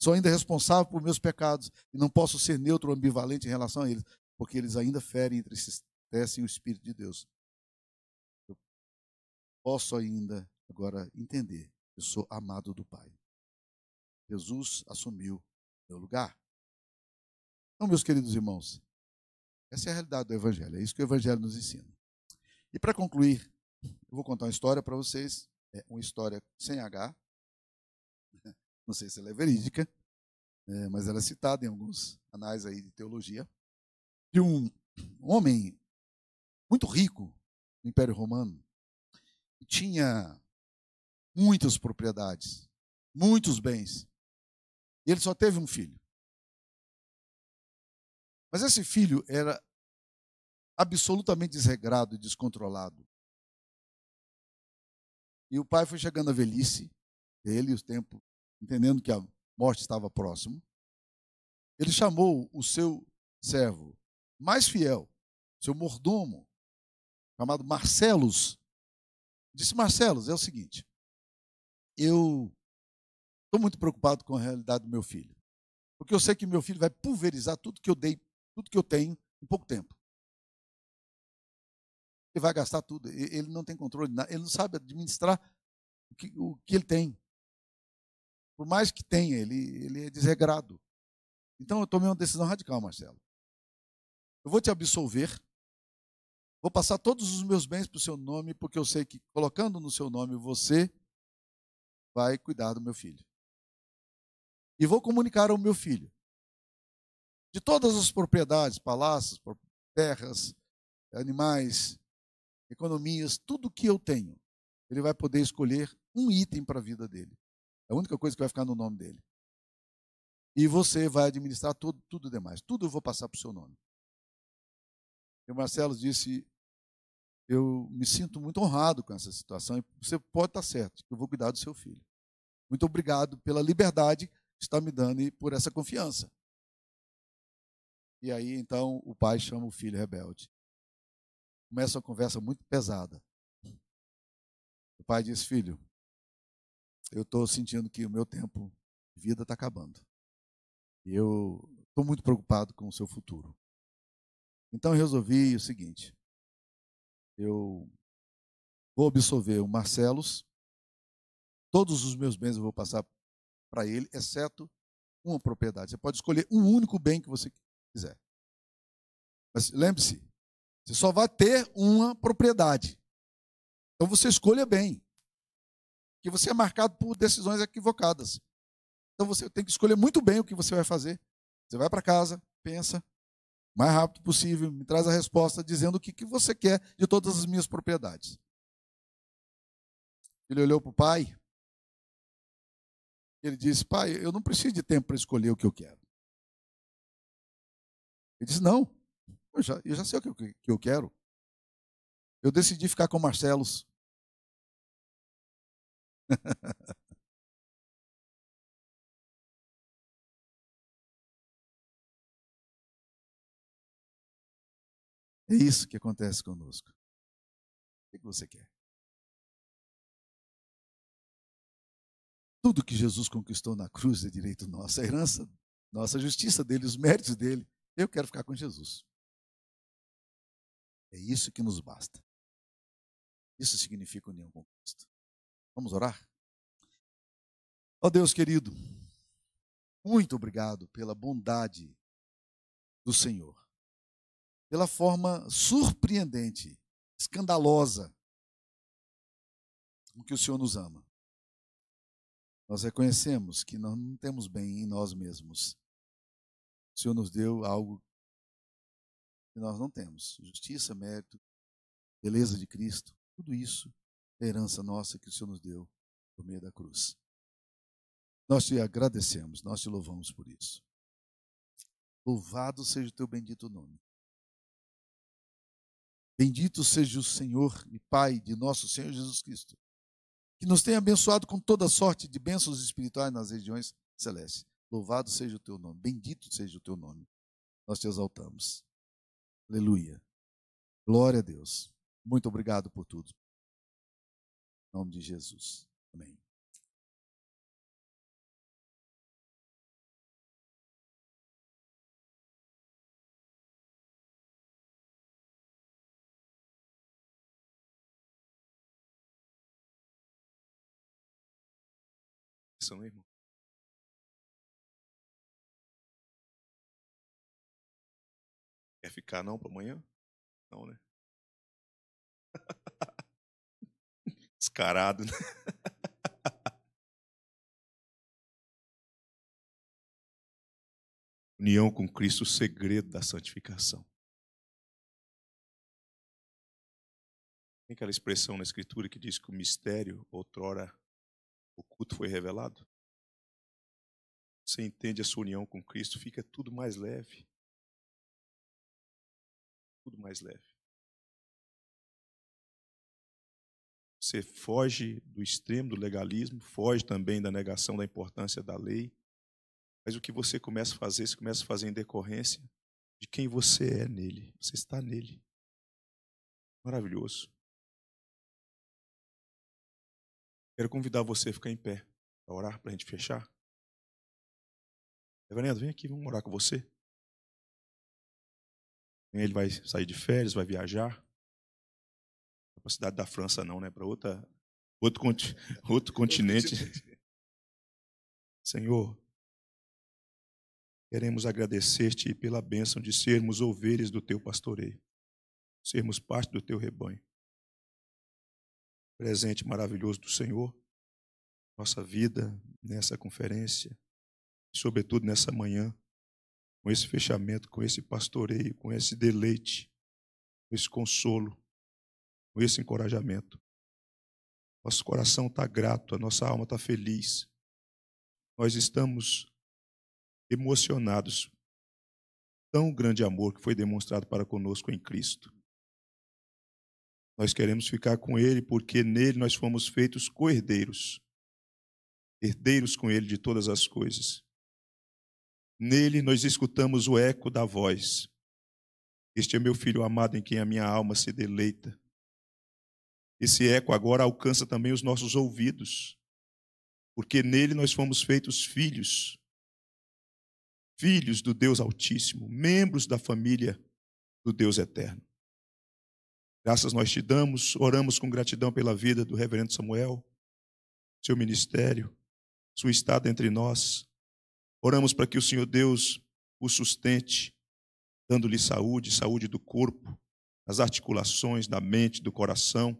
Sou ainda responsável por meus pecados e não posso ser neutro ou ambivalente em relação a eles, porque eles ainda ferem e entristecem o Espírito de Deus. Eu posso ainda agora entender: eu sou amado do Pai. Jesus assumiu meu lugar. Então, meus queridos irmãos, essa é a realidade do Evangelho, é isso que o Evangelho nos ensina. E para concluir, eu vou contar uma história para vocês, é uma história sem H, não sei se ela é verídica, é, mas ela é citada em alguns anais aí de teologia, de um homem muito rico no Império Romano, que tinha muitas propriedades, muitos bens. E ele só teve um filho. Mas esse filho era absolutamente desregrado e descontrolado. E o pai foi chegando à velhice dele, o tempo, entendendo que a morte estava próximo. Ele chamou o seu servo mais fiel, seu mordomo, chamado Marcelos. Disse: Marcelos, é o seguinte, eu estou muito preocupado com a realidade do meu filho. Porque eu sei que meu filho vai pulverizar tudo que eu dei, tudo que eu tenho em pouco tempo. Ele vai gastar tudo. Ele não tem controle, ele não sabe administrar o que, o que ele tem. Por mais que tenha, ele, ele é desregrado. Então eu tomei uma decisão radical, Marcelo. Eu vou te absolver, vou passar todos os meus bens para o seu nome, porque eu sei que colocando no seu nome você vai cuidar do meu filho. E vou comunicar ao meu filho de todas as propriedades, palácios, terras, animais, economias, tudo que eu tenho. Ele vai poder escolher um item para a vida dele. É a única coisa que vai ficar no nome dele. E você vai administrar tudo, tudo demais. Tudo eu vou passar para o seu nome. E o Marcelo disse eu me sinto muito honrado com essa situação e você pode estar certo, eu vou cuidar do seu filho. Muito obrigado pela liberdade que está me dando e por essa confiança. E aí então o pai chama o filho rebelde. Começa uma conversa muito pesada. O pai diz: Filho, eu estou sentindo que o meu tempo de vida está acabando. E eu estou muito preocupado com o seu futuro. Então eu resolvi o seguinte: eu vou absolver o Marcelos, todos os meus bens eu vou passar para ele, exceto uma propriedade. Você pode escolher um único bem que você quiser. Mas lembre-se, você só vai ter uma propriedade. Então você escolha bem. Que você é marcado por decisões equivocadas. Então você tem que escolher muito bem o que você vai fazer. Você vai para casa, pensa, mais rápido possível, me traz a resposta dizendo o que, que você quer de todas as minhas propriedades. Ele olhou para o pai. Ele disse: Pai, eu não preciso de tempo para escolher o que eu quero. Ele disse: Não, eu já, eu já sei o que, que, que eu quero. Eu decidi ficar com Marcelos. É isso que acontece conosco. O que você quer? Tudo que Jesus conquistou na cruz é direito nosso, a é herança, nossa justiça dele, os méritos dele. Eu quero ficar com Jesus. É isso que nos basta. Isso significa união com Cristo. Vamos orar? Ó oh Deus querido, muito obrigado pela bondade do Senhor pela forma surpreendente, escandalosa com que o Senhor nos ama. Nós reconhecemos que nós não temos bem em nós mesmos. O Senhor nos deu algo que nós não temos: justiça, mérito, beleza de Cristo. Tudo isso é herança nossa que o Senhor nos deu por meio da cruz. Nós te agradecemos, nós te louvamos por isso. Louvado seja o teu bendito nome. Bendito seja o Senhor e Pai de nosso Senhor Jesus Cristo, que nos tenha abençoado com toda sorte de bênçãos espirituais nas regiões celestes. Louvado seja o teu nome, bendito seja o teu nome. Nós te exaltamos. Aleluia. Glória a Deus. Muito obrigado por tudo. Em nome de Jesus. Amém. convicção, irmão? Quer ficar não para amanhã? Não, né? Descarado, né? União com Cristo, o segredo da santificação. Tem aquela expressão na Escritura que diz que o mistério outrora o culto foi revelado? Você entende a sua união com Cristo, fica tudo mais leve. Tudo mais leve. Você foge do extremo do legalismo, foge também da negação da importância da lei. Mas o que você começa a fazer, você começa a fazer em decorrência de quem você é nele. Você está nele. Maravilhoso. Quero convidar você a ficar em pé para orar, para a gente fechar. Evanildo, vem aqui, vamos orar com você. Ele vai sair de férias, vai viajar. Não é para a cidade da França, não, né? É para outra, outro, conti, outro continente. Senhor, queremos agradecer-te pela bênção de sermos ovelhas do teu pastoreio, sermos parte do teu rebanho presente maravilhoso do Senhor, nossa vida nessa conferência, e sobretudo nessa manhã, com esse fechamento, com esse pastoreio, com esse deleite, com esse consolo, com esse encorajamento. Nosso coração está grato, a nossa alma está feliz. Nós estamos emocionados. Tão grande amor que foi demonstrado para conosco em Cristo. Nós queremos ficar com Ele, porque nele nós fomos feitos co-herdeiros, herdeiros com Ele de todas as coisas. Nele nós escutamos o eco da voz. Este é meu filho amado em quem a minha alma se deleita. Esse eco agora alcança também os nossos ouvidos, porque nele nós fomos feitos filhos, filhos do Deus Altíssimo, membros da família do Deus Eterno. Graças nós te damos, oramos com gratidão pela vida do reverendo Samuel, seu ministério, sua estado entre nós. Oramos para que o Senhor Deus o sustente, dando-lhe saúde, saúde do corpo, das articulações, da mente, do coração,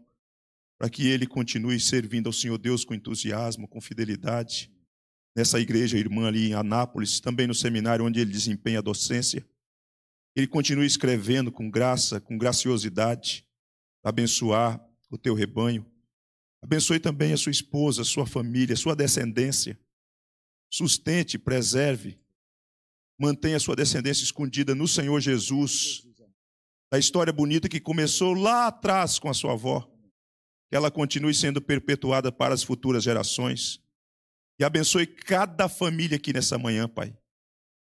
para que ele continue servindo ao Senhor Deus com entusiasmo, com fidelidade, nessa igreja irmã ali em Anápolis, também no seminário onde ele desempenha a docência. Ele continue escrevendo com graça, com graciosidade, abençoar o teu rebanho. Abençoe também a sua esposa, a sua família, a sua descendência. Sustente, preserve, mantenha a sua descendência escondida no Senhor Jesus. A história bonita que começou lá atrás com a sua avó, que ela continue sendo perpetuada para as futuras gerações. E abençoe cada família aqui nessa manhã, Pai.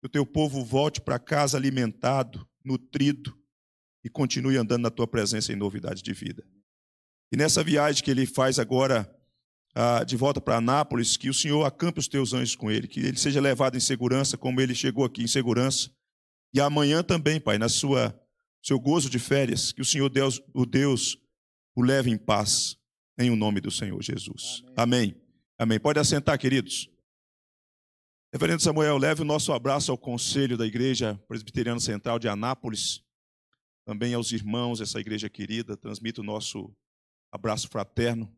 Que o teu povo volte para casa alimentado, nutrido, e continue andando na tua presença em novidade de vida. E nessa viagem que ele faz agora ah, de volta para Anápolis, que o Senhor acampe os teus anjos com ele, que ele seja levado em segurança, como ele chegou aqui em segurança. E amanhã também, Pai, na sua seu gozo de férias, que o Senhor Deus, o Deus, o leve em paz, em o nome do Senhor Jesus. Amém. Amém. Amém. Pode assentar, queridos. Reverendo Samuel, leve o nosso abraço ao Conselho da Igreja Presbiteriana Central de Anápolis também aos irmãos, essa igreja querida, transmita o nosso abraço fraterno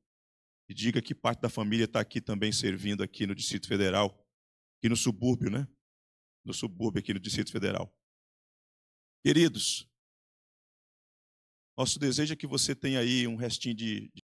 e diga que parte da família está aqui também servindo aqui no Distrito Federal, aqui no subúrbio, né? No subúrbio aqui no Distrito Federal. Queridos, nosso desejo é que você tenha aí um restinho de,